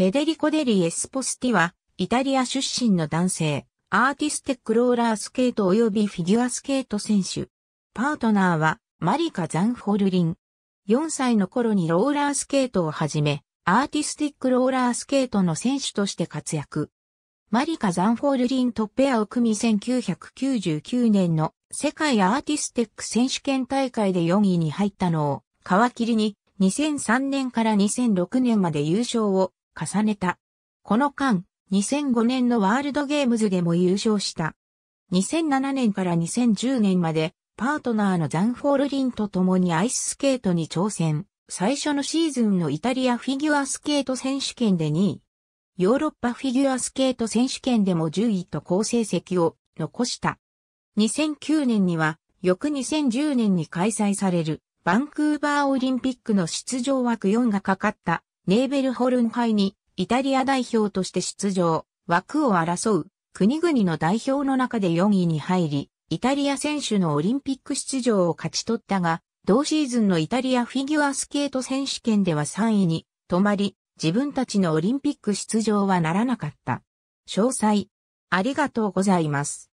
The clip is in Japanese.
フェデリコ・デリ・エスポスティは、イタリア出身の男性、アーティスティックローラースケート及びフィギュアスケート選手。パートナーは、マリカ・ザンホルリン。4歳の頃にローラースケートを始め、アーティスティックローラースケートの選手として活躍。マリカ・ザンホールリンとペアを組み1999年の世界アーティスティック選手権大会で4位に入ったのを皮切りに2003年から2006年まで優勝を重ねた。この間、2005年のワールドゲームズでも優勝した。2007年から2010年まで、パートナーのザンフォールリンと共にアイススケートに挑戦。最初のシーズンのイタリアフィギュアスケート選手権で2位。ヨーロッパフィギュアスケート選手権でも10位と好成績を残した。2009年には、翌2010年に開催されるバンクーバーオリンピックの出場枠4がかかったネーベルホルン杯にイタリア代表として出場、枠を争う国々の代表の中で4位に入り、イタリア選手のオリンピック出場を勝ち取ったが、同シーズンのイタリアフィギュアスケート選手権では3位に止まり、自分たちのオリンピック出場はならなかった。詳細、ありがとうございます。